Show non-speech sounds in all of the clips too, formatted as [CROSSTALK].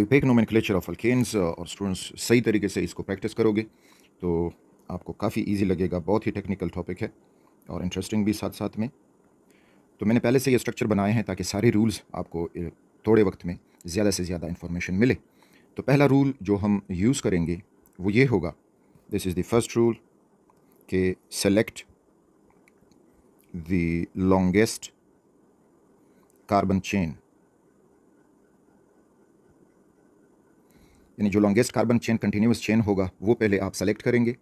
Man nomenclature of alkanes और students सही तरीके से इसको प्रैक्टिस करोगे तो आपको काफ़ी ईजी लगेगा बहुत ही टेक्निकल टॉपिक है और इंटरेस्टिंग भी साथ साथ में तो मैंने पहले से ये स्ट्रक्चर बनाए हैं ताकि सारे रूल्स आपको थोड़े वक्त में ज़्यादा से ज़्यादा इन्फॉर्मेशन मिले तो पहला रूल जो हम यूज़ करेंगे वो ये होगा this is the first rule के select the longest carbon chain यानी जो longest carbon chain continuous chain होगा वो पहले आप सेलेक्ट करेंगे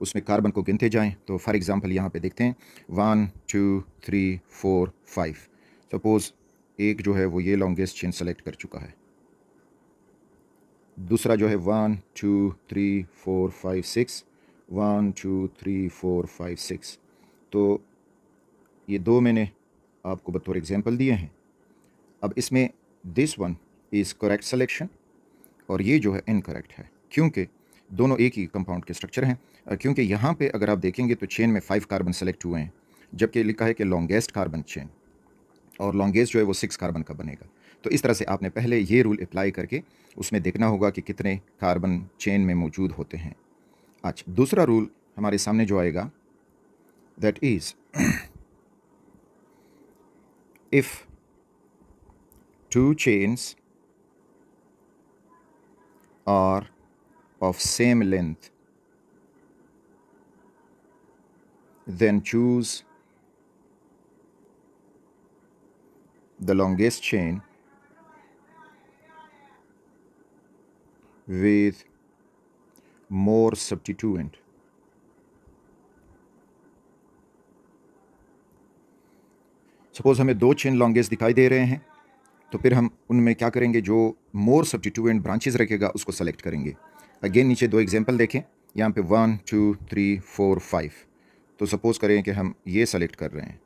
उसमें कार्बन को गिनते जाएं तो फॉर एग्ज़ाम्पल यहाँ पर देखते हैं one two three four five suppose एक जो है वो ये लॉन्गेस्ट चेन सेलेक्ट कर चुका है दूसरा जो है one two three four five six one two three four five six तो ये दो मैंने आपको बतौर एग्जांपल दिए हैं अब इसमें this one is correct selection और ये जो है इनकरेक्ट है क्योंकि दोनों एक ही कंपाउंड के स्ट्रक्चर हैं क्योंकि यहाँ पे अगर आप देखेंगे तो चेन में फाइव कार्बन सेलेक्ट हुए हैं जबकि लिखा है कि लॉन्गेस्ट कार्बन चेन और लॉन्गेस्ट जो है वो सिक्स कार्बन का बनेगा तो इस तरह से आपने पहले ये रूल अप्लाई करके उसमें देखना होगा कि कितने कार्बन चेन में मौजूद होते हैं अच्छा दूसरा रूल हमारे सामने जो आएगा that is if two chains are of same length. Then choose the longest chain with more substituent. Suppose हमें दो चेन लॉन्गेस्ट दिखाई दे रहे हैं तो फिर हम उनमें क्या करेंगे जो मोर सब्सटीट्यूएंट ब्रांचेज रखेगा उसको सेलेक्ट करेंगे अगेन नीचे दो एग्जाम्पल देखें यहाँ पे one two three four five तो सपोज़ करें कि हम ये सेलेक्ट कर रहे हैं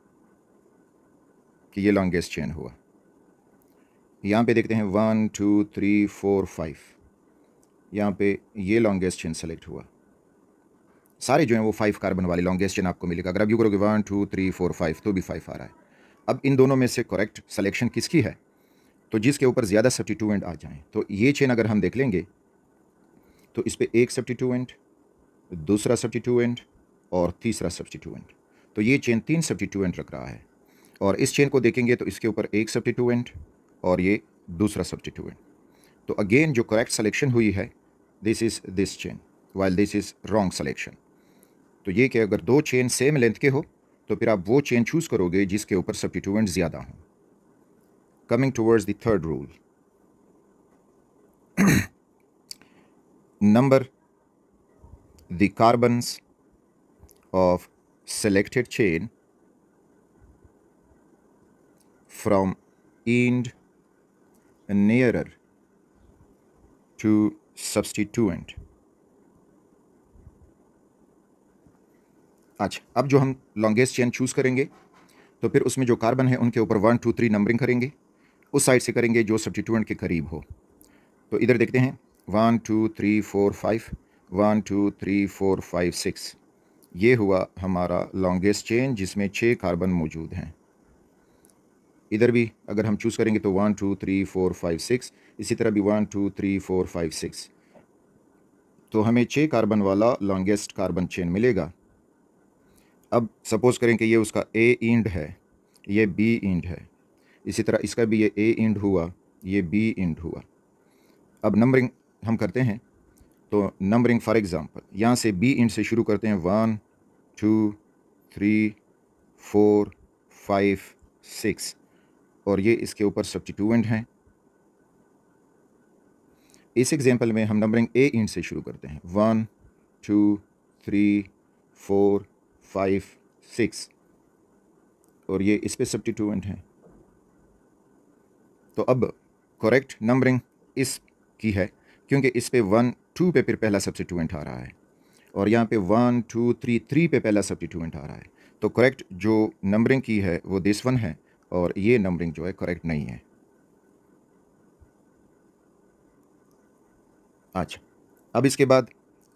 कि ये लॉन्गेस्ट चेन हुआ यहाँ पे देखते हैं one two three four five यहाँ पे ये लॉन्गेस्ट चेन सेलेक्ट हुआ सारे जो हैं वो फाइव कार्बन वाले लॉन्गेस्ट चेन आपको मिलेगा अगर आप यू करोगे one two three four five तो भी फाइव आ रहा है अब इन दोनों में से करेक्ट सिलेक्शन किसकी है तो जिसके ऊपर ज़्यादा सब्टीट्यूएंट आ जाएँ तो ये चेन अगर हम देख लेंगे तो इस पर एक सब्टीट्यूएंट दूसरा सब्टीट्यूएंट और तीसरा सब्टीट्यूएंट तो ये चेन तीन सब्टीट्यूएंट रख रहा है और इस चेन को देखेंगे तो इसके ऊपर एक सब्टीट्यूएंट और ये दूसरा सब्टीट्यूएंट तो अगेन जो करेक्ट सिलेक्शन हुई है this is this chain while this is wrong selection तो ये कि अगर दो चेन सेम लेंथ के हो तो फिर आप वो चेन चूज़ करोगे जिसके ऊपर सब्टीट्यूएंट ज़्यादा हों coming towards the third rule. Number the carbons of selected chain from end nearer to substituent. अच्छा अब जो हम लॉन्गेस्ट चेन चूज़ करेंगे तो फिर उसमें जो कार्बन है उनके ऊपर वन टू थ्री नंबरिंग करेंगे उस साइड से करेंगे जो सब्सिट्यूएंट के करीब हो तो इधर देखते हैं one two three four five one two three four five six ये हुआ हमारा लॉन्गेस्ट चेन जिसमें छः कार्बन मौजूद हैं इधर भी अगर हम चूज़ करेंगे तो one two three four five six इसी तरह भी one two three four five six तो हमें छः कार्बन वाला लॉन्गेस्ट कार्बन चेन मिलेगा अब सपोज़ करें कि ये उसका ए इंड है ये बी इंड है इसी तरह इसका भी ये ए इंड हुआ ये बी इंड हुआ अब नंबरिंग हम करते हैं तो नंबरिंग फॉर एग्ज़ाम्पल यहाँ से बी इंड से शुरू करते हैं one two three four five six और ये इसके ऊपर सब्सटीट्यूएंट हैं इस एग्ज़ाम्पल में हम नंबरिंग ए इंड से शुरू करते हैं one two three four five six और ये इस पर सब्सटीट्यूएंट हैं तो अब करेक्ट नंबरिंग इस की है क्योंकि इस पे वन टू पे फिर पहला सब्सिट्यूएंट आ रहा है और यहाँ पे वन टू थ्री थ्री पे पहला सब्सिट्यूएंट आ रहा है तो करेक्ट जो नंबरिंग की है वो दिस वन है और ये नंबरिंग जो है करेक्ट नहीं है अच्छा अब इसके बाद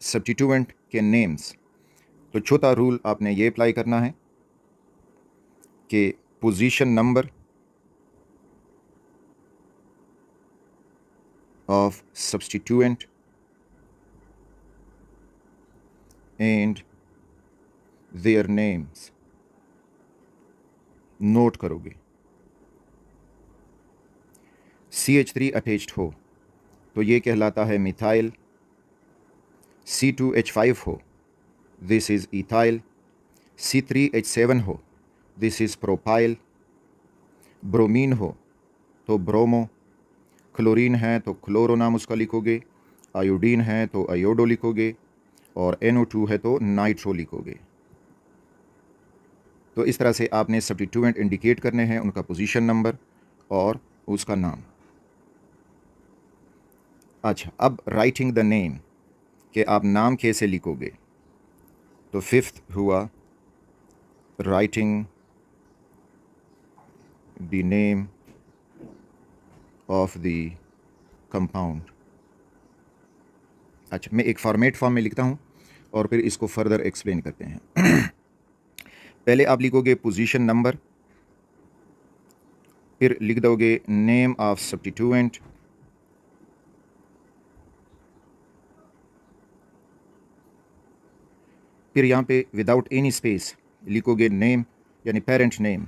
सब्सिट्यूएंट के नेम्स तो छोटा रूल आपने ये अप्लाई करना है कि position number of substituent and their names note करोगे सी एच थ्री अटैच्ड हो तो ये कहलाता है methyl C two H five हो this is ethyl C three H seven हो दिस इज़ प्रोफाइल ब्रोमीन हो तो ब्रोमो क्लोरीन है तो क्लोरो नाम उसका लिखोगे आयोडीन है तो आयोडो लिखोगे और NO2 है तो नाइट्रो लिखोगे तो इस तरह से आपने सब्टीट्यूएंट इंडिकेट करने हैं उनका पोजीशन नंबर और उसका नाम अच्छा अब राइटिंग द नेम कि आप नाम कैसे लिखोगे तो फिफ्थ हुआ writing the name of the compound अच्छा मैं एक फॉर्मेट फॉर्म में लिखता हूँ और फिर इसको फर्दर एक्सप्लेन करते हैं [CLEARS THROAT] पहले आप लिखोगे पोजीशन नंबर फिर लिख दोगे नेम ऑफ सब्टिट्यूएंट फिर यहाँ पे विदाउट एनी स्पेस लिखोगे नेम यानी पेरेंट नेम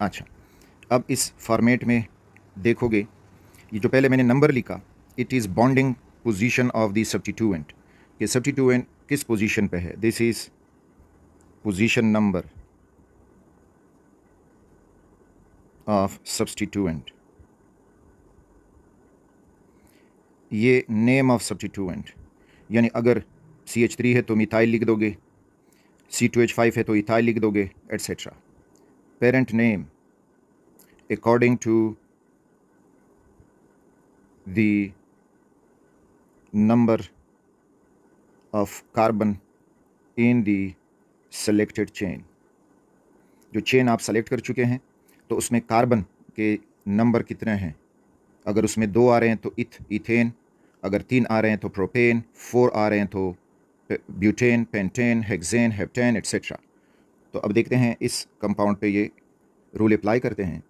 अच्छा अब इस फॉर्मेट में देखोगे ये जो पहले मैंने नंबर लिखा it is bonding position of the substituent कि सब्टीट्यूएंट किस पोजीशन पे है this is position number of substituent ये नेम ऑफ सब्सटीट्यूएंट यानी अगर सी एच थ्री है तो मिथाइल लिख दोगे सी टू एच फाइव है तो इथाइल लिख दोगे etcetera parent name according to the number of carbon in the selected chain जो चेन आप सेलेक्ट कर चुके हैं तो उसमें कार्बन के नंबर कितने हैं अगर उसमें दो आ रहे हैं तो इथ इथेन अगर तीन आ रहे हैं तो प्रोपेन फोर आ रहे हैं तो butane pentane hexane heptane etcetera तो अब देखते हैं इस कंपाउंड पे ये रूल अप्लाई करते हैं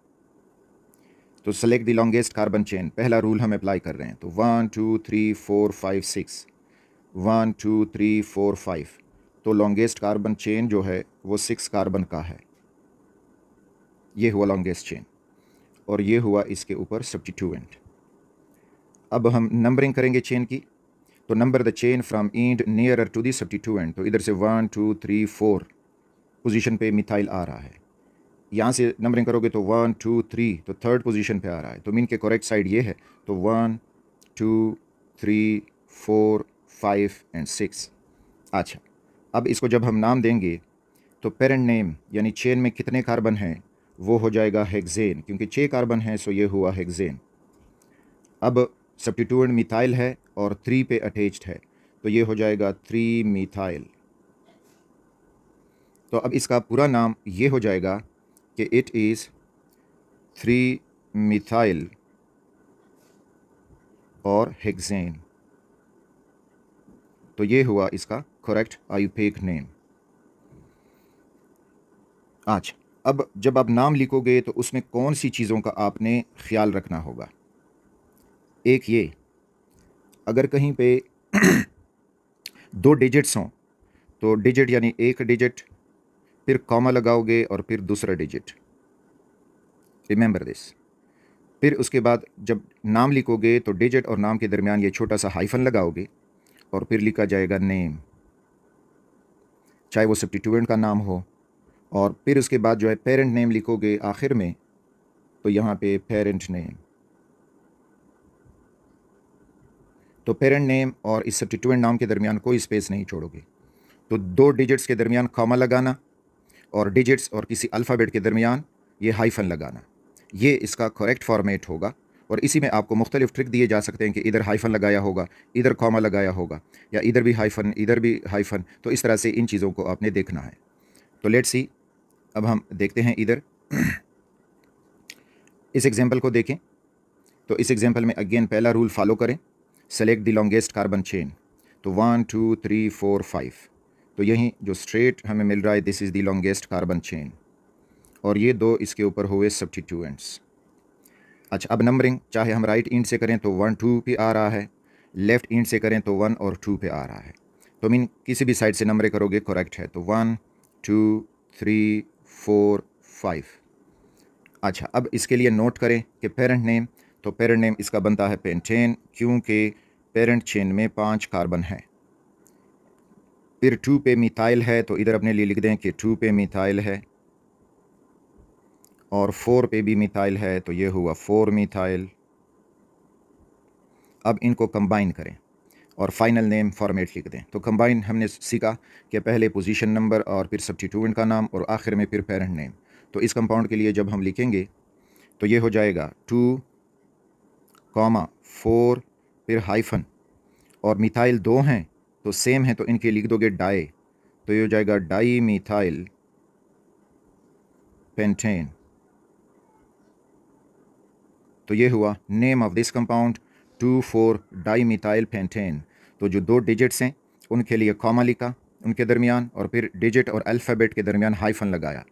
तो select the longest carbon chain पहला रूल हम अप्लाई कर रहे हैं तो one two three four five six one two three four five तो लॉन्गेस्ट कार्बन चेन जो है वो सिक्स कार्बन का है ये हुआ लॉन्गेस्ट चेन और ये हुआ इसके ऊपर सब्सटीट्यूएंट अब हम नंबरिंग करेंगे चेन की तो number the chain from end nearer to the substituent तो इधर से one two three four position पे मिथाइल आ रहा है यहाँ से नंबरिंग करोगे तो वन टू थ्री तो थर्ड पोजीशन पे आ रहा है तो मीन के करेक्ट साइड ये है तो one two three four five and six अच्छा अब इसको जब हम नाम देंगे तो पेरेंट नेम यानी चेन में कितने कार्बन हैं वो हो जाएगा हेगजेन क्योंकि छः कार्बन हैं सो ये हुआ हेगजेन अब सब्टीट्यूड मिथाइल है और थ्री पे अटैच्ड है तो ये हो जाएगा थ्री मिथाइल तो अब इसका पूरा नाम ये हो जाएगा कि इट इज़ थ्री मिथाइल और हेक्सेन तो ये हुआ इसका करेक्ट आयुपेक नेम आज अब जब आप नाम लिखोगे तो उसमें कौन सी चीज़ों का आपने ख्याल रखना होगा एक ये अगर कहीं पे [CLEARS THROAT] दो डिजिट्स हों तो डिजिट यानी एक डिजिट फिर कॉमा लगाओगे और फिर दूसरा डिजिट रिमेंबर दिस फिर उसके बाद जब नाम लिखोगे तो डिजिट और नाम के दरमियान ये छोटा सा हाइफन लगाओगे और फिर लिखा जाएगा नेम चाहे वो सब्टिट्यूएंट का नाम हो और फिर उसके बाद जो है पेरेंट नेम लिखोगे आखिर में तो यहाँ पे पेरेंट नेम तो पेरेंट नेम और इस सब्टिट्यूएंट नाम के दरमियान कोई स्पेस नहीं छोड़ोगे तो दो डिजिट्स के दरमियान कॉमा लगाना और डिजिट्स और किसी अल्फ़ाबेट के दरमियान ये हाइफन लगाना ये इसका करेक्ट फॉर्मेट होगा और इसी में आपको मुख्तलिफ ट्रिक दिए जा सकते हैं कि इधर हाइफन लगाया होगा इधर कॉमा लगाया होगा या इधर भी हाइफन इधर भी हाइफन तो इस तरह से इन चीज़ों को आपने देखना है तो लेट्स सी अब हम देखते हैं इधर इस एग्ज़ाम्पल को देखें तो इस एग्ज़ाम्पल में अगेन पहला रूल फॉलो करें select the longest carbon chain तो one two three four five तो यहीं जो स्ट्रेट हमें मिल रहा है this is the longest carbon chain और ये दो इसके ऊपर हुए सब्सटीट्यूएंट्स अच्छा अब नंबरिंग चाहे हम राइट इंड से करें तो वन टू पे आ रहा है लेफ़्ट इंड से करें तो वन और टू पे आ रहा है तो मीन किसी भी साइड से नंबर करोगे करेक्ट है तो one two three four five अच्छा अब इसके लिए नोट करें कि पेरेंट नेम तो पेरेंट नेम इसका बनता है पेंटेन क्योंकि पेरेंट चेन में पांच कार्बन है फिर टू पे मिथाइल है तो इधर अपने लिए लिख दें कि टू पे मिथाइल है और फोर पे भी मिथाइल है तो ये हुआ फोर मिथाइल अब इनको कंबाइन करें और फाइनल नेम फॉर्मेट लिख दें तो कंबाइन हमने सीखा कि पहले पोजीशन नंबर और फिर सब्टीट्यूट का नाम और आखिर में फिर पेरेंट नेम तो इस कंपाउंड के लिए जब हम लिखेंगे तो ये हो जाएगा टू कॉमा फोर फिर हाइफन और मिथाइल दो हैं तो सेम है तो इनके लिख दोगे डाई तो ये हो जाएगा डाई मिथाइल पेंटेन तो ये हुआ name of this compound two four die dimethyl pentane तो जो दो डिजिट्स हैं उनके लिए कॉमा लिखा उनके दरमियान और फिर डिजिट और अल्फ़ाबेट के दरमियान हाइफन लगाया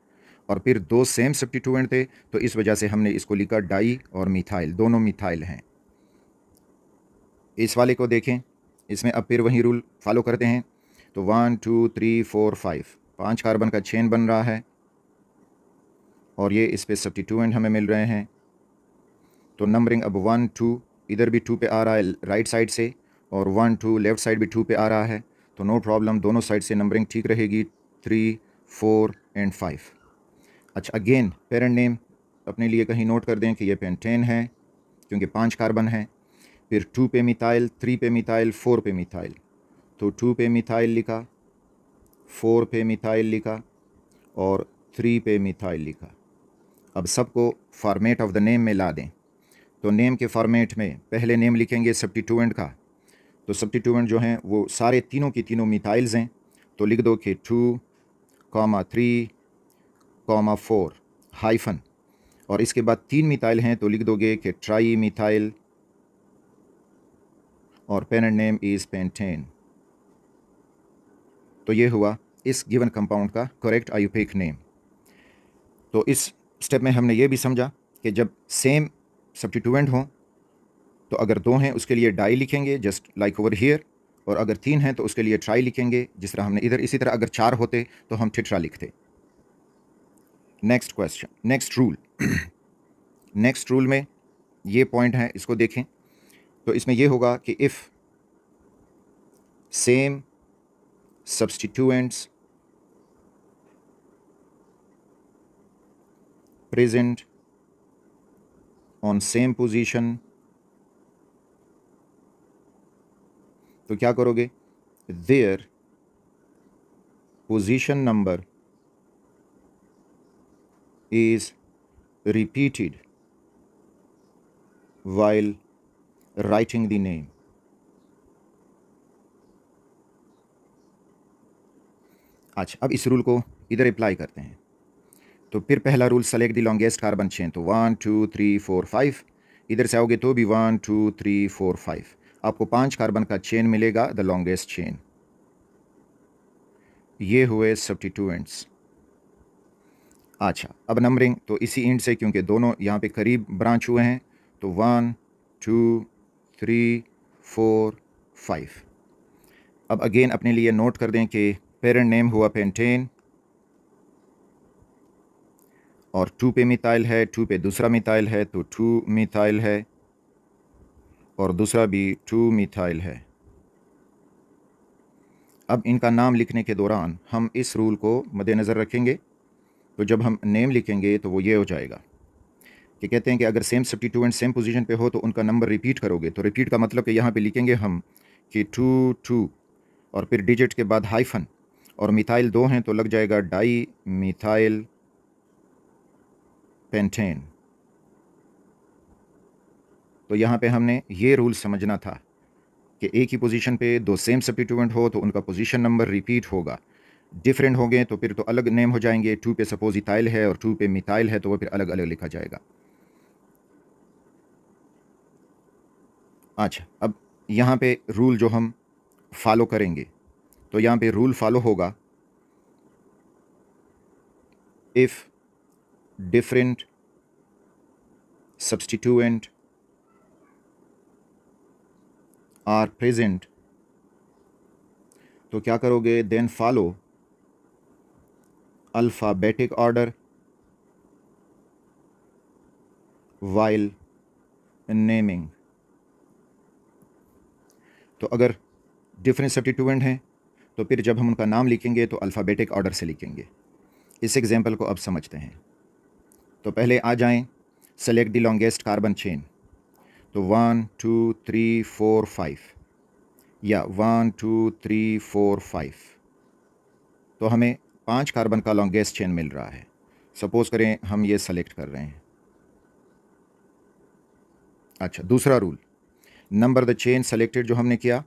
और फिर दो सेम सब्टीट्यूएंट थे तो इस वजह से हमने इसको लिखा डाई और मिथाइल दोनों मिथाइल हैं इस वाले को देखें इसमें अब फिर वही रूल फॉलो करते हैं तो one two three four five पाँच कार्बन का चेन बन रहा है और ये इस पर टू एंड हमें मिल रहे हैं तो नंबरिंग अब वन टू इधर भी टू पे आ रहा है राइट साइड से और वन टू लेफ़्ट साइड भी टू पे आ रहा है तो नो प्रॉब्लम दोनों साइड से नंबरिंग ठीक रहेगी थ्री फोर एंड फाइव अच्छा अगेन पेरेंट नेम अपने लिए कहीं नोट कर दें कि ये टेन है क्योंकि पाँच कार्बन हैं फिर टू पे मिथाइल थ्री पे मिथाइल फोर पे मिथाइल तो टू पे मिथाइल लिखा फोर पे मिथाइल लिखा और थ्री पे मिथाइल लिखा अब सबको फॉर्मेट ऑफ द नेम में ला दें तो नेम के फॉर्मेट में पहले नेम लिखेंगे सब्टीट्यूएंट का तो सब्टीट्यूएंट जो हैं वो सारे तीनों की तीनों मिथाइल्स हैं तो लिख दो कि two comma three comma four hyphen और इसके बाद तीन मिथाइल हैं तो लिख दोगे कि ट्राई मिथाइल और पेनेंट नेम इज़ पेंटेन तो ये हुआ इस गिवन कंपाउंड का करेक्ट आयुपेक नेम तो इस स्टेप में हमने ये भी समझा कि जब सेम सब्सटीट्यूएंट हों तो अगर दो हैं उसके लिए डाई लिखेंगे जस्ट लाइक ओवर हियर और अगर तीन हैं तो उसके लिए ट्राई लिखेंगे जिस तरह हमने इधर इसी तरह अगर चार होते तो हम ठिठरा लिखते next question next rule next rule में ये पॉइंट है इसको देखें तो इसमें यह होगा कि if same substituents present on same position तो क्या करोगे their position number is repeated while writing the name. अच्छा अब इस रूल को इधर अप्लाई करते हैं तो फिर पहला rule select the longest carbon chain तो one two three four five इधर से आओगे तो भी one two three four five आपको पांच कार्बन का चेन मिलेगा द लॉन्गेस्ट चेन ये हुए टू एंड्स अच्छा अब नंबरिंग तो इसी इंड से क्योंकि दोनों यहाँ पे करीब ब्रांच हुए हैं तो one two three four five अब अगेन अपने लिए नोट कर दें कि पेरेंट नेम हुआ पेंटेन और टू पे मिथाइल है टू पे दूसरा मिथाइल है तो टू मिथाइल है और दूसरा भी टू मिथाइल है अब इनका नाम लिखने के दौरान हम इस रूल को मद्देनज़र रखेंगे तो जब हम नेम लिखेंगे तो वो ये हो जाएगा कि कहते हैं कि अगर सेम एंड सेम पोजीशन पे हो तो उनका नंबर रिपीट करोगे तो रिपीट का मतलब कि यहाँ पे लिखेंगे हम कि टू टू और फिर डिजिट के बाद हाइफन और मिथाइल दो हैं तो लग जाएगा डाई मिथाइल पेंटेन तो यहाँ पे हमने ये रूल समझना था कि एक ही पोजीशन पे दो सेम सब्टीट्यूएंट हो तो उनका पोजीशन नंबर रिपीट होगा डिफरेंट होंगे तो फिर तो अलग नेम हो जाएंगे टू पे सपोज इथाइल है और टू पे मिथाइल है तो वह फिर अलग अलग लिखा जाएगा अच्छा अब यहाँ पे रूल जो हम फॉलो करेंगे तो यहाँ पे रूल फॉलो होगा if different substituent are present तो क्या करोगे then follow alphabetic order while naming तो अगर डिफरेंट सब्टीट्यूएंट हैं तो फिर जब हम उनका नाम लिखेंगे तो अल्फ़ाबेटिक ऑर्डर से लिखेंगे इस एग्ज़ैम्पल को अब समझते हैं तो पहले आ जाएं select the longest carbon chain तो one two three four five या one two three four five तो हमें पांच कार्बन का लॉन्गेस्ट चेन मिल रहा है सपोज़ करें हम ये सेलेक्ट कर रहे हैं अच्छा दूसरा rule number the chain selected जो हमने किया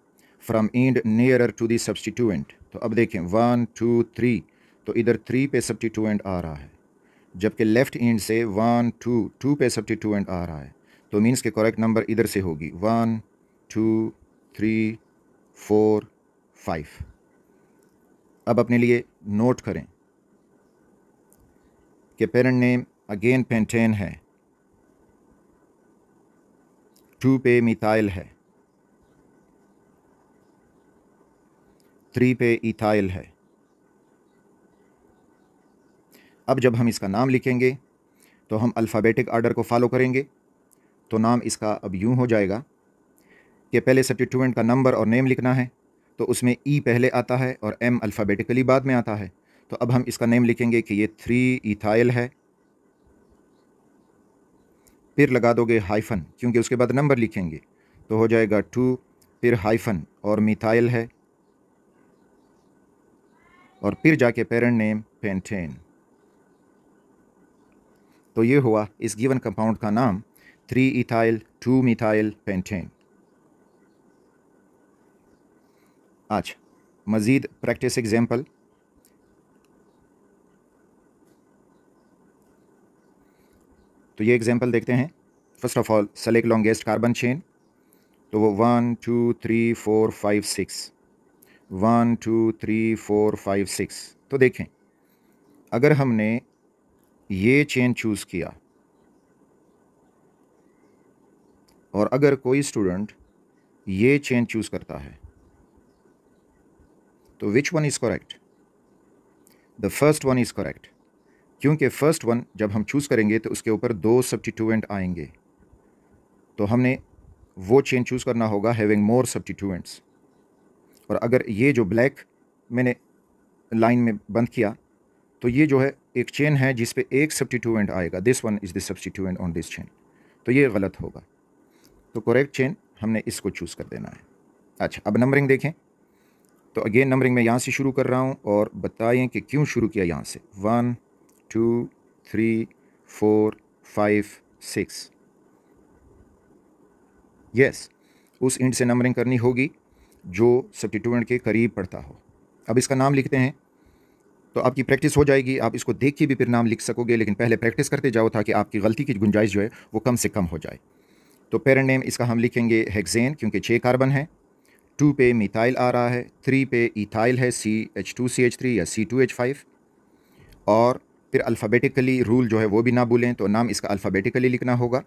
from end nearer to the substituent तो अब देखें वन टू थ्री तो इधर थ्री पे सब्सटीट्यूएंट आ रहा है जबकि लेफ़्ट एंड से वन टू टू पे सब्सटीट्यूएंट आ रहा है तो मीन्स के करेक्ट नंबर इधर से होगी one two three four five अब अपने लिए नोट करें कि पेरेंट नेम अगेन पेंटेन है टू पे मिथाइल है थ्री पे इथाइल है अब जब हम इसका नाम लिखेंगे तो हम अल्फ़ाबेटिक आर्डर को फॉलो करेंगे तो नाम इसका अब यूँ हो जाएगा कि पहले सब्सटीट्यूएंट का नंबर और नेम लिखना है तो उसमें ई पहले आता है और एम अल्फ़ाबेटिकली बाद में आता है तो अब हम इसका नेम लिखेंगे कि ये थ्री इथाइल है फिर लगा दोगे हाइफन क्योंकि उसके बाद नंबर लिखेंगे तो हो जाएगा टू फिर हाइफन और मिथाइल है और फिर जाके पेरेंट नेम पेंटेन तो ये हुआ इस गिवन कंपाउंड का नाम three ethyl two methyl pentane अच्छा मज़ीद प्रैक्टिस एग्जाम्पल तो ये एग्जाम्पल देखते हैं first of all select longest carbon chain तो वो one two three four five six one two three four five six तो देखें अगर हमने ये चेन चूज़ किया और अगर कोई स्टूडेंट ये चेन चूज़ करता है तो which one is correct the first one is correct क्योंकि फ़र्स्ट वन जब हम चूज़ करेंगे तो उसके ऊपर दो सब्टीटूएंट आएंगे तो हमने वो चेन चूज़ करना होगा हैविंग मोर सब्टीटूंट्स और अगर ये जो ब्लैक मैंने लाइन में बंद किया तो ये जो है एक चेन है जिस पे एक सब्टीट्यूएंट आएगा this one is this substituent on this chain तो ये गलत होगा तो करेक्ट चेन हमने इसको चूज़ कर देना है अच्छा अब नंबरिंग देखें तो अगेन नंबरिंग में यहाँ से शुरू कर रहा हूँ और बताएं कि क्यों शुरू किया यहाँ से one two three four five six yes उस इंड से नंबरिंग करनी होगी जो सब्टीट्यूएंट के करीब पड़ता हो अब इसका नाम लिखते हैं तो आपकी प्रैक्टिस हो जाएगी आप इसको देख के भी फिर नाम लिख सकोगे लेकिन पहले प्रैक्टिस करते जाओ ताकि आपकी गलती की गुंजाइश जो है वो कम से कम हो जाए तो पेरेंट नेम इसका हम लिखेंगे हेक्सेन क्योंकि छः कार्बन है टू पे मिथाइल आ रहा है थ्री पे इथाइल है C H two C H three या सी टू एच फाइव और फिर अल्फ़ाबेटिकली रूल जो है वो भी ना भूलें तो नाम इसका अल्फ़ाबेटिकली लिखना होगा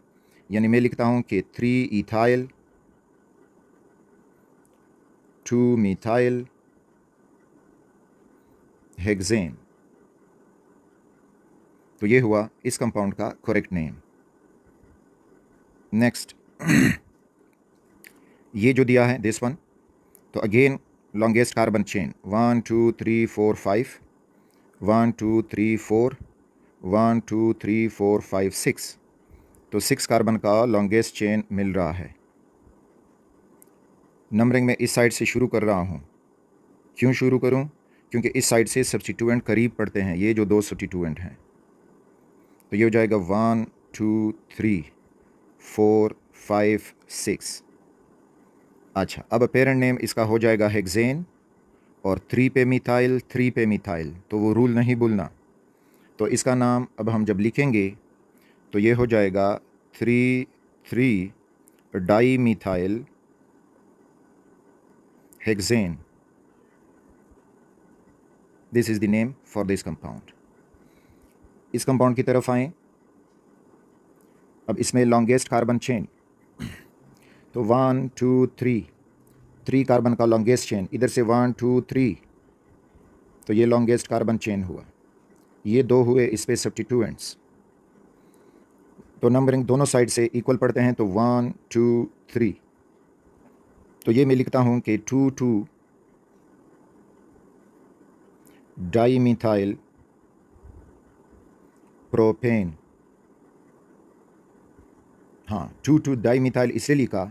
यानी मैं लिखता हूँ कि three ethyl two methyl hexane तो ये हुआ इस कंपाउंड का करेक्ट नेम नेक्स्ट ये जो दिया है दिस वन तो again longest carbon chain one two three four five one two three four one two three four five six तो सिक्स कार्बन का लॉन्गेस्ट चेन मिल रहा है नंबरिंग में इस साइड से शुरू कर रहा हूँ क्यों शुरू करूँ क्योंकि इस साइड से सब्सटीट्यूएंट करीब पड़ते हैं ये जो दो सब्सटीट्यूएंट हैं तो ये हो जाएगा one two three four five six अच्छा अब पेरेंट नेम इसका हो जाएगा हेक्जेन और थ्री पे मिथाइल थ्री पे मिथाइल तो वो रूल नहीं भूलना तो इसका नाम अब हम जब लिखेंगे तो ये हो जाएगा three three di methyl hexane this is the name for this compound इस कंपाउंड की तरफ आए अब इसमें लॉन्गेस्ट कार्बन चेन तो one two three three carbon का लॉन्गेस्ट चेन इधर से वन टू थ्री तो ये लॉन्गेस्ट कार्बन चेन हुआ ये दो हुए इस पर एंड्स तो नंबरिंग दोनों साइड से इक्वल पड़ते हैं तो वन टू थ्री तो ये मैं लिखता हूँ कि टू टू डाईमिथाइल प्रोपेन हाँ टू टू डाईमिथाइल इसलिए लिखा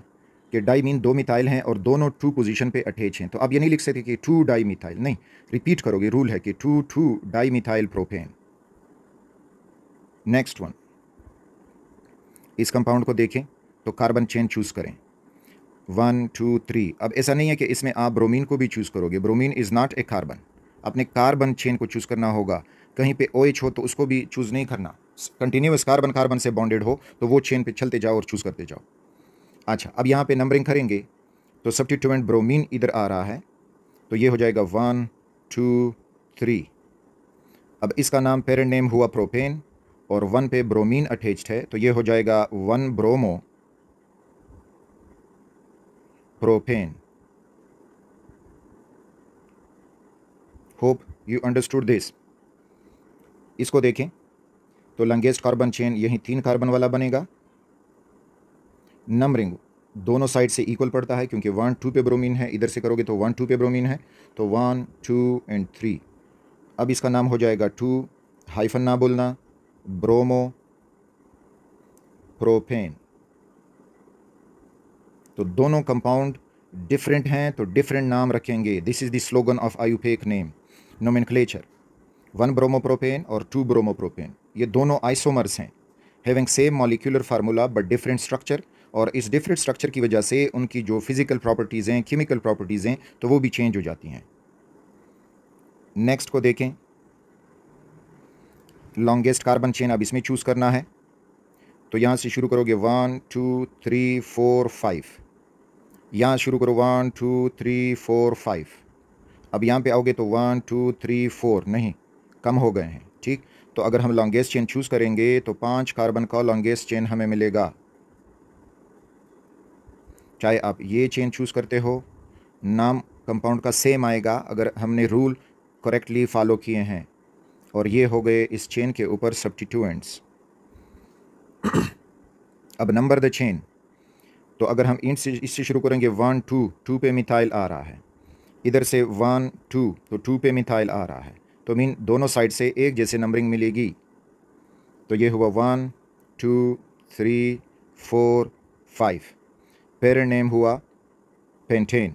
कि डाई मीन दो मिथाइल हैं और दोनों ट्रू पोजीशन पे अटैच हैं तो अब ये नहीं लिख सकते कि टू डाई मिथाइल नहीं रिपीट करोगे रूल है कि two two die methyl propane next one इस कंपाउंड को देखें तो कार्बन चेन चूज़ करें वन टू थ्री अब ऐसा नहीं है कि इसमें आप ब्रोमीन को भी चूज़ करोगे bromine is not a carbon अपने कार्बन चेन को चूज़ करना होगा कहीं पे ओ OH हो तो उसको भी चूज़ नहीं करना कंटिन्यूस कार्बन कार्बन से बॉन्डेड हो तो वो चेन पे चलते जाओ और चूज़ करते जाओ अच्छा अब यहाँ पे नंबरिंग करेंगे तो सब्टिट्यूएंट ब्रोमीन इधर आ रहा है तो ये हो जाएगा वन टू थ्री अब इसका नाम पेरेंट नेम हुआ प्रोपेन और वन पे ब्रोमीन अटैच्ड है तो ये हो जाएगा one bromo propane hope you understood this इसको देखें तो लंगेस्ट कार्बन चेन यही तीन कार्बन वाला बनेगा नंबरिंग दोनों साइड से इक्वल पड़ता है क्योंकि वन टू पे ब्रोमीन है इधर से करोगे तो वन टू पे ब्रोमीन है तो वन टू एंड थ्री अब इसका नाम हो जाएगा टू हाइफन ना बोलना ब्रोमो प्रोपेन तो दोनों कंपाउंड डिफरेंट हैं तो डिफरेंट नाम रखेंगे this is the slogan of IUPAC name nomen one bromopropane और टू ब्रोमोप्रोपेन ये दोनों आइसोमर्स हैं having same molecular formula but different structure और इस डिफरेंट स्ट्रक्चर की वजह से उनकी जो फिज़िकल प्रॉपर्टीज़ हैं केमिकल प्रॉपर्टीज़ हैं तो वो भी चेंज हो जाती हैं नेक्स्ट को देखें लॉन्गेस्ट कार्बन चेन अब इसमें चूज़ करना है तो यहाँ से शुरू करोगे one two three four five यहाँ शुरू करो one two three four five अब यहाँ पे आओगे तो वन टू थ्री फोर नहीं कम हो गए हैं ठीक तो अगर हम लॉन्गेस्ट चेन चूज़ करेंगे तो पांच कार्बन का लॉन्गेस्ट चेन हमें मिलेगा चाहे आप ये चेन चूज़ करते हो नाम कंपाउंड का सेम आएगा अगर हमने रूल करेक्टली फॉलो किए हैं और ये हो गए इस चेन के ऊपर सब्टीट्यूएंट्स अब नंबर द चेन तो अगर हम इन से इससे शुरू करेंगे वन टू टू पे मिथाइल आ रहा है इधर से वन टू तो टू पे मिथाइल आ रहा है तो मीन दोनों साइड से एक जैसे नंबरिंग मिलेगी तो ये हुआ one two three four five parent name हुआ पेंटेन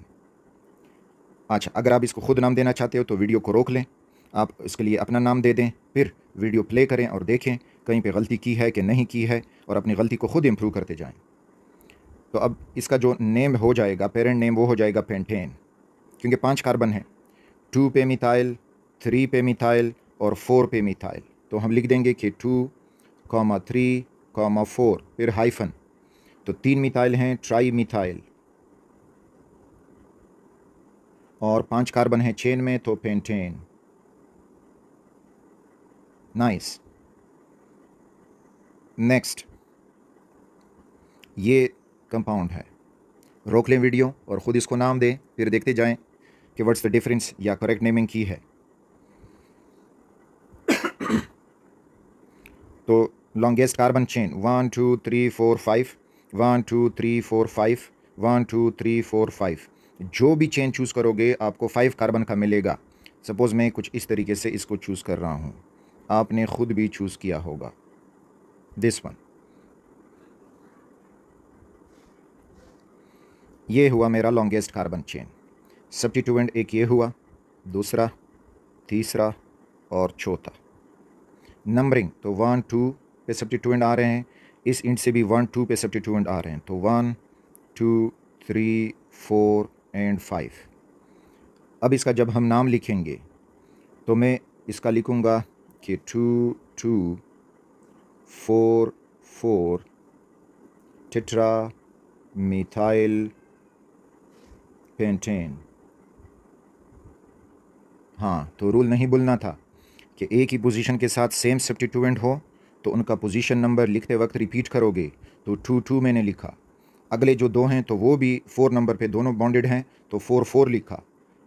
अच्छा अगर आप इसको खुद नाम देना चाहते हो तो वीडियो को रोक लें आप इसके लिए अपना नाम दे दें फिर वीडियो प्ले करें और देखें कहीं पे गलती की है कि नहीं की है और अपनी गलती को खुद इम्प्रूव करते जाएं तो अब इसका जो नेम हो जाएगा पेरेंट नेम वो हो जाएगा पेंटेन क्योंकि पांच कार्बन हैं टू पे मिथाइल थ्री पे मिथाइल और फोर पे मिथाइल तो हम लिख देंगे कि two comma three comma four फिर हाइफन तो तीन मिथाइल हैं ट्राई मिथाइल और पांच कार्बन हैं चेन में तो पेंटेन नाइस नेक्स्ट ये कंपाउंड है रोक लें वीडियो और ख़ुद इसको नाम दें फिर देखते जाएं कि व्हाट्स द डिफरेंस या करेक्ट नेमिंग की है [COUGHS] तो longest carbon chain one two three four five one two three four five one two three four five जो भी चेन चूज़ करोगे आपको फाइव कार्बन का मिलेगा सपोज़ मैं कुछ इस तरीके से इसको चूज़ कर रहा हूँ आपने ख़ुद भी चूज़ किया होगा दिस वन ये हुआ मेरा लॉन्गेस्ट कार्बन चेन सब्टीट्यूएंट एक ये हुआ दूसरा तीसरा और चौथा नंबरिंग तो वन टू पे सब्टीट्यूएंट आ रहे हैं इस इंट से भी वन टू पे सब्सटीट्यूएंट आ रहे हैं तो one two three four and five अब इसका जब हम नाम लिखेंगे तो मैं इसका लिखूंगा कि two two four four tetra methyl pentane हाँ तो रूल नहीं भूलना था कि एक ही पोजीशन के साथ सेम सब्सटीट्यूएंट हो तो उनका पोजीशन नंबर लिखते वक्त रिपीट करोगे तो टू टू मैंने लिखा अगले जो दो हैं तो वो भी फोर नंबर पे दोनों बाउंडेड हैं तो फोर फोर लिखा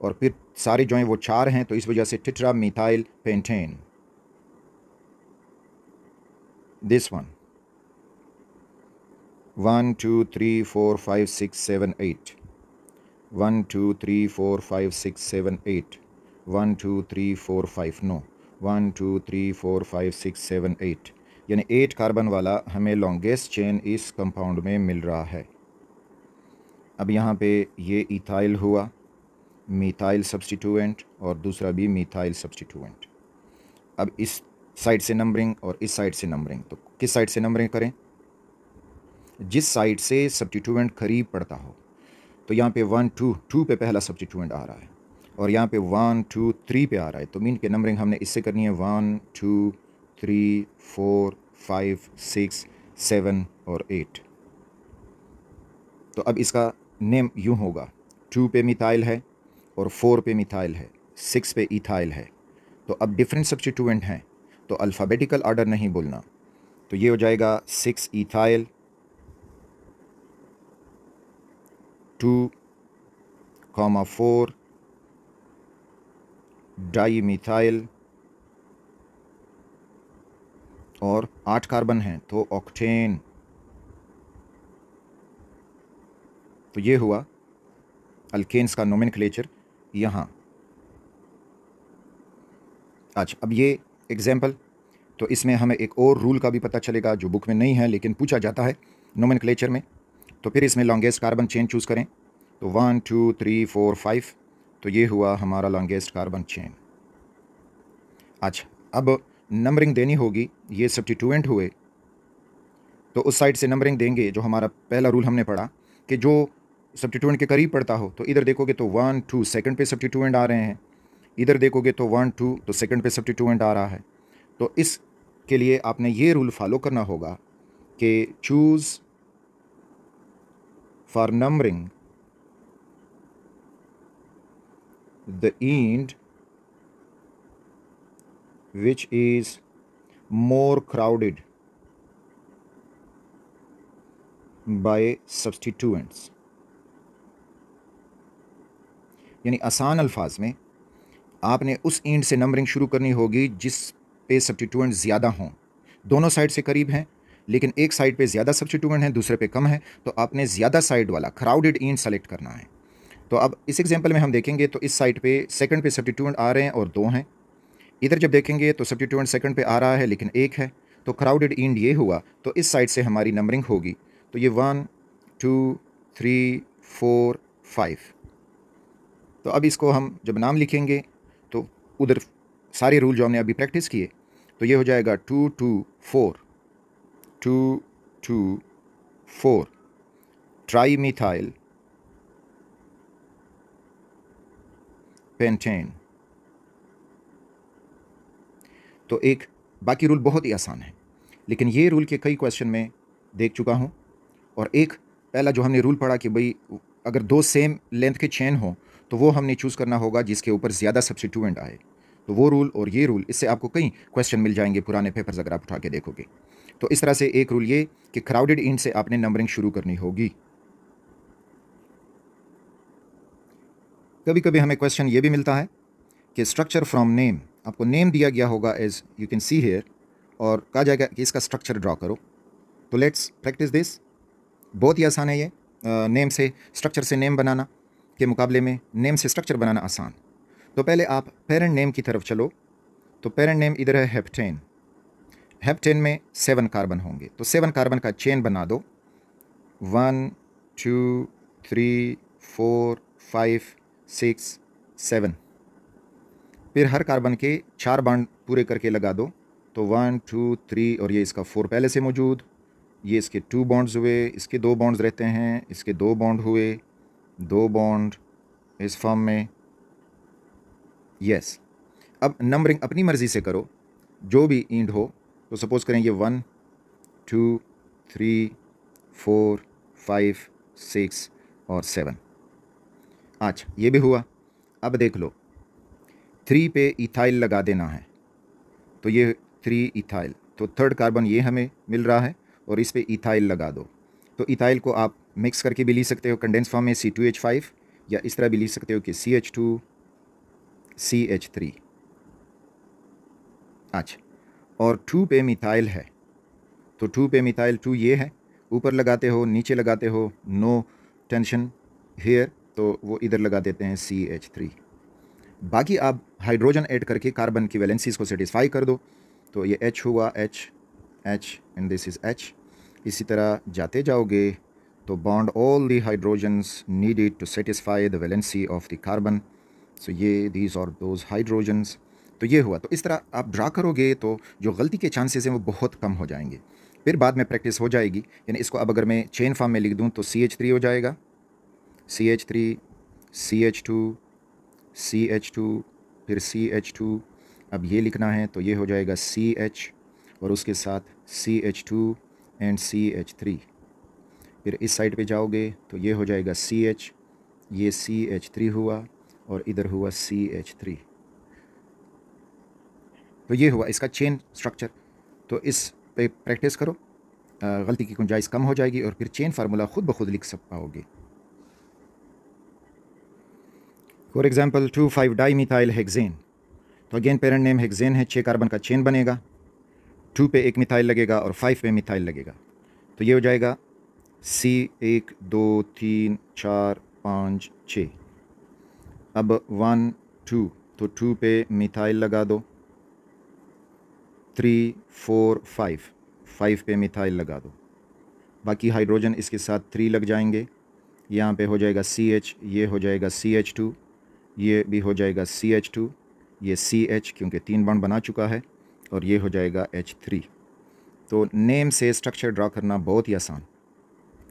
और फिर सारे जो हैं वो चार हैं तो इस वजह से tetra methyl pentane this one one two three four five six seven eight one two three four five six seven eight one two three four five no one two three four five six seven eight यानी eight carbon वाला हमें longest chain इस compound में मिल रहा है अब यहाँ पे ये इथाइल हुआ मिथाइल सब्सटीटूएंट और दूसरा भी मिथाइल सब्सटीट्यूएंट अब इस साइड से नंबरिंग और इस साइड से नंबरिंग तो किस साइड से नंबरिंग करें जिस साइड से सब्सटीटूएंट करीब पड़ता हो तो यहाँ पे वन टू टू पे पहला सब्सटीटूएंट आ रहा है और यहाँ पे वन टू थ्री पे आ रहा है तो मीन के नंबरिंग हमने इससे करनी है one two three four five six seven और एट तो अब इसका नेम यूँ होगा टू पे मिथाइल है और फोर पे मिथाइल है सिक्स पे इथाइल है तो अब डिफरेंट सब्सटीट्यूएंट हैं तो अल्फ़ाबेटिकल आर्डर नहीं बोलना तो ये हो जाएगा six ethyl two comma four die methyl और आठ कार्बन हैं तो ऑक्टेन तो ये हुआ अल्केन्स का नोमिन क्लेचर यहाँ अच्छा अब ये एग्जाम्पल तो इसमें हमें एक और रूल का भी पता चलेगा जो बुक में नहीं है लेकिन पूछा जाता है नोमिन क्लेचर में तो फिर इसमें लॉन्गेस्ट कार्बन चेन चूज़ करें तो one two three four five तो ये हुआ हमारा लॉन्गेस्ट कार्बन चेन अच्छा अब नंबरिंग देनी होगी ये सब्सटीट्यूएंट हुए तो उस साइड से नंबरिंग देंगे जो हमारा पहला रूल हमने पढ़ा कि जो सब्सटीट्यूएंट के करीब पड़ता हो तो इधर देखोगे तो वन टू सेकंड पे सब्सटीट्यूएंट आ रहे हैं इधर देखोगे तो वन टू तो सेकंड पे सब्सटीट्यूएंट आ रहा है तो इस के लिए आपने ये रूल फॉलो करना होगा कि choose for numbering the end which is more crowded by substituents यानी आसान अल्फाज में आपने उस ईंट से नंबरिंग शुरू करनी होगी जिस पे सब्सटीट्यूएंट ज़्यादा हों दोनों साइड से करीब हैं लेकिन एक साइड पे ज़्यादा सब्सटीट्यूएंट हैं दूसरे पे कम है तो आपने ज़्यादा साइड वाला क्राउडेड ईंट सेलेक्ट करना है तो अब इस एग्जांपल में हम देखेंगे तो इस साइड पे सेकंड पे सब्सटीट्यूएंट आ रहे हैं और दो हैं इधर जब देखेंगे तो सब्सिट्यूएंट सेकंड पे आ रहा है लेकिन एक है तो क्राउडेड इंड ये हुआ तो इस साइड से हमारी नंबरिंग होगी तो ये one two three four five तो अब इसको हम जब नाम लिखेंगे तो उधर सारे रूल जो हमने अभी प्रैक्टिस किए तो ये हो जाएगा two two four two two four tri methyl pentane तो एक बाकी रूल बहुत ही आसान है लेकिन ये रूल के कई क्वेश्चन में देख चुका हूँ और एक पहला जो हमने रूल पढ़ा कि भाई अगर दो सेम लेंथ के चैन हो तो वो हमने चूज़ करना होगा जिसके ऊपर ज़्यादा सब्सिट्यूएंट आए तो वो रूल और ये रूल इससे आपको कई क्वेश्चन मिल जाएंगे पुराने पेपर्स अगर आप उठा के देखोगे तो इस तरह से एक रूल ये कि क्राउडेड इंड से आपने नंबरिंग शुरू करनी होगी कभी कभी हमें क्वेश्चन ये भी मिलता है कि स्ट्रक्चर फ्रॉम नेम आपको नेम दिया गया होगा as you can see here और कहा जाएगा कि इसका स्ट्रक्चर ड्रा करो तो लेट्स प्रैक्टिस दिस बहुत ही आसान है ये नेम से स्ट्रक्चर से नेम बनाना के मुकाबले में नेम से स्ट्रक्चर बनाना आसान तो पहले आप पेरेंट नेम की तरफ चलो तो पेरेंट नेम इधर है हेप्टेन हेप्टेन में सेवन कार्बन होंगे तो सेवन कार्बन का चेन बना दो one two three four five six seven फिर हर कार्बन के चार बांड पूरे करके लगा दो तो वन टू थ्री और ये इसका फोर पहले से मौजूद ये इसके टू बॉन्ड्स हुए इसके दो बॉन्ड्स रहते हैं इसके दो बॉन्ड हुए दो बॉन्ड इस फॉर्म में यस अब नंबरिंग अपनी मर्ज़ी से करो जो भी इंड हो तो सपोज़ करें ये one two three four five six और सेवन अच्छा ये भी हुआ अब देख लो थ्री पे इथाइल लगा देना है तो ये थ्री इथाइल तो थर्ड कार्बन ये हमें मिल रहा है और इस पर इथाइल लगा दो तो इथाइल को आप मिक्स करके भी ली सकते हो कंडेंस फॉर्म में सी टू एच फाइव या इस तरह भी ली सकते हो कि C H two C H three अच्छा और टू पे मिथाइल है तो टू पे मिथाइल टू ये है ऊपर लगाते हो नीचे लगाते हो नो टेंशन हेयर तो वो इधर लगा देते हैं सी एच थ्री बाकी आप हाइड्रोजन ऐड करके कार्बन की वैलेंसीज को सेटिस्फाई कर दो तो ये एच हुआ H H and this is H इसी तरह जाते जाओगे तो bond all the hydrogens needed to satisfy the valency of the carbon so ये दीज और दोज हाइड्रोजन्स तो ये हुआ तो इस तरह आप ड्रा करोगे तो जो गलती के चांसेस हैं वो बहुत कम हो जाएंगे फिर बाद में प्रैक्टिस हो जाएगी यानी इसको अब अगर मैं चेन फॉर्म में लिख दूँ तो सी एच थ्री हो जाएगा C H three C H two C H two फिर सी एच टू अब ये लिखना है तो ये हो जाएगा सी एच और उसके साथ C H two and C H three फिर इस साइड पे जाओगे तो ये हो जाएगा सी एच ये सी एच थ्री हुआ और इधर हुआ सी एच थ्री तो ये हुआ इसका चेन स्ट्रक्चर तो इस पे प्रैक्टिस करो गलती की गुंजाइश कम हो जाएगी और फिर चेन फार्मूला ख़ुद ब खुद लिख सक पाओगे for example two five di methyl hexane तो अगेन पेरेंट नेम हेगजेन है छः कार्बन का चेन बनेगा टू पे एक मिथाइल लगेगा और फाइव पे मिथाइल लगेगा तो ये हो जाएगा सी एक दो तीन चार पाँच छ अब वन टू तो टू पे मिथाइल लगा दो थ्री फोर फाइव फाइव पे मिथाइल लगा दो बाकी हाइड्रोजन इसके साथ थ्री लग जाएंगे यहाँ पे हो जाएगा सी एच ये हो जाएगा सी एच टू ये भी हो जाएगा सी एच टू ये सी एच क्योंकि तीन बाउंड बना चुका है और ये हो जाएगा एच थ्री तो नेम से स्ट्रक्चर ड्रा करना बहुत ही आसान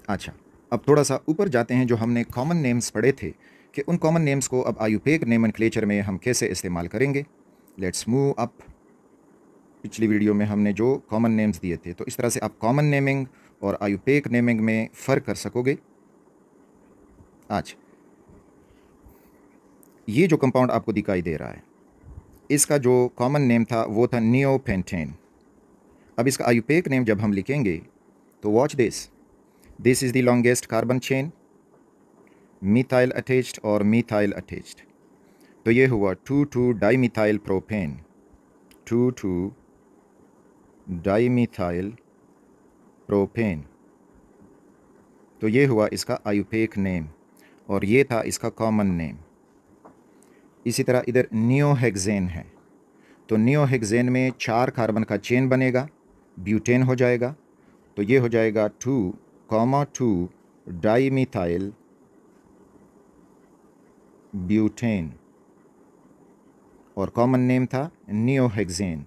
अच्छा अब थोड़ा सा ऊपर जाते हैं जो हमने कॉमन नेम्स पढ़े थे कि उन कॉमन नेम्स को अब आयुपेक नेम एंड क्लेचर में हम कैसे इस्तेमाल करेंगे लेट्स मूव अप पिछली वीडियो में हमने जो कॉमन नेम्स दिए थे तो इस तरह से आप कॉमन नेमिंग और आयुपेक नेमिंग में फ़र्क कर सकोगे अच्छा ये जो कंपाउंड आपको दिखाई दे रहा है इसका जो कॉमन नेम था वो था नियोपेंटेन अब इसका आयुपेक नेम जब हम लिखेंगे तो watch this this is the longest carbon chain methyl attached और मिथाइल अटैच्ड तो ये हुआ two two dimethyl propane two two dimethyl propane तो ये हुआ इसका आयुपेक नेम और ये था इसका कॉमन नेम इसी तरह इधर नियोहेक्जेन है तो नियोहेक्जेन में चार कार्बन का चेन बनेगा ब्यूटेन हो जाएगा तो ये हो जाएगा two comma two dimethyl butane और कॉमन नेम था नियोहेक्जेन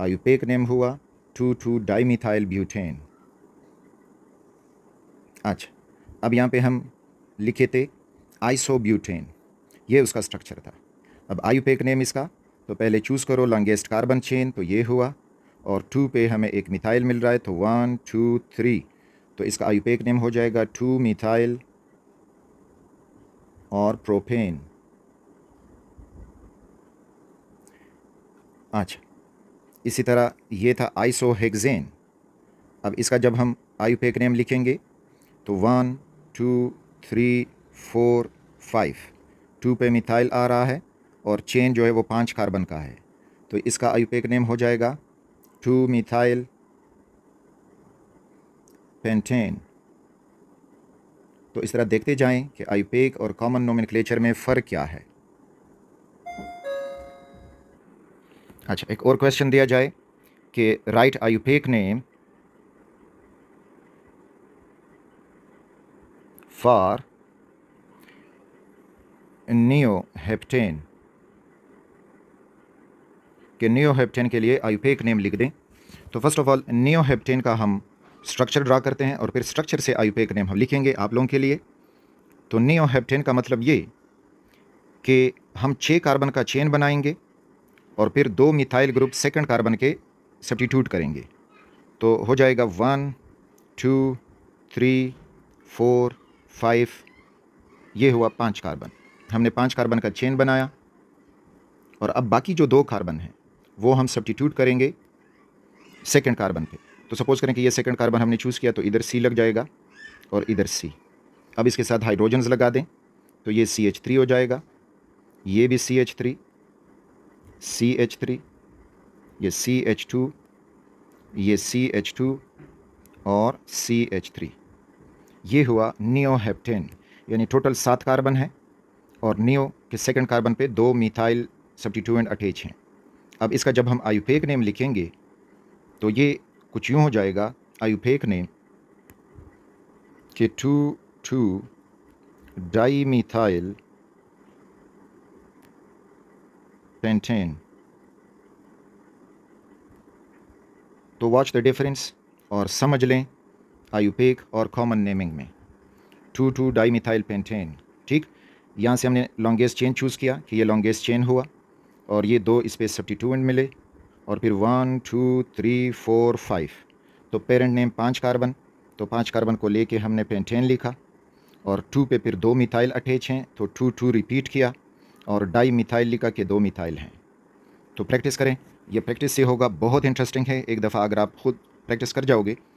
आयुपेक नेम हुआ टू टू डाईमिथाइल ब्यूटेन अच्छा अब यहाँ पे हम लिखे थे आइसोब्यूटेन ये उसका स्ट्रक्चर था अब आयु पे एक नेम इसका तो पहले चूज़ करो लॉन्गेस्ट कार्बन चेन तो ये हुआ और टू पे हमें एक मिथाइल मिल रहा है तो वन टू थ्री तो इसका आयुपेक नेम हो जाएगा टू मिथाइल और प्रोपेन अच्छा इसी तरह ये था आइसोहेक्सेन अब इसका जब हम आयुपेक नेम लिखेंगे तो one two three four five two पे मिथाइल आ रहा है और चेन जो है वो पाँच कार्बन का है तो इसका आयुपेक नेम हो जाएगा टू मिथाइल पेंटेन तो इस तरह देखते जाएं कि आयुपेक और कॉमन नोम में फ़र्क क्या है अच्छा एक और क्वेश्चन दिया जाए कि write IUPAC name for neoheptane कि नियो हेप्टेन के लिए आयुपेक नेम लिख दें तो first of all neoheptane का हम स्ट्रक्चर ड्रा करते हैं और फिर स्ट्रक्चर से आयुपेक नेम हम लिखेंगे आप लोगों के लिए तो नियो हेप्टेन का मतलब ये कि हम छः कार्बन का चेन बनाएंगे और फिर दो मिथाइल ग्रुप सेकंड कार्बन के सब्टीट्यूट करेंगे तो हो जाएगा one two three four five ये हुआ पांच कार्बन हमने पांच कार्बन का चेन बनाया और अब बाकी जो दो कार्बन हैं वो हम सब्टीट्यूट करेंगे सेकेंड कार्बन पे तो सपोज़ करें कि ये सेकेंड कार्बन हमने चूज़ किया तो इधर सी लग जाएगा और इधर सी अब इसके साथ हाइड्रोजन्स लगा दें तो ये सी एच थ्री हो जाएगा ये भी C H three C H three ये सी एच टू ये सी एच टू और सी एच थ्री ये हुआ नियो हेप्टेन यानी टोटल सात कार्बन है और नियो के सेकंड कार्बन पे दो मिथाइल सब्टीट्यूएंट अटैच हैं अब इसका जब हम आयुफेक नेम लिखेंगे तो ये कुछ यूँ हो जाएगा आयुफेक नेम के two two die dimethyl pentane तो वॉच द डिफरेंस और समझ लें आयुपेक और कॉमन नेमिंग में two two die dimethyl pentane ठीक यहाँ से हमने लॉन्गेस्ट चेन चूज़ किया कि ये लॉन्गेस्ट चेन हुआ और ये दो स्पेस टू एंड मिले और फिर one two three four five तो पेरेंट नेम पाँच कार्बन तो पाँच कार्बन को लेके हमने पेंटेन लिखा और टू पे फिर दो मिथाइल अटैच हैं तो टू टू रिपीट किया और डाई मिथाइल लिखा के दो मिथाइल हैं तो प्रैक्टिस करें यह प्रैक्टिस से होगा बहुत इंटरेस्टिंग है एक दफ़ा अगर आप खुद प्रैक्टिस कर जाओगे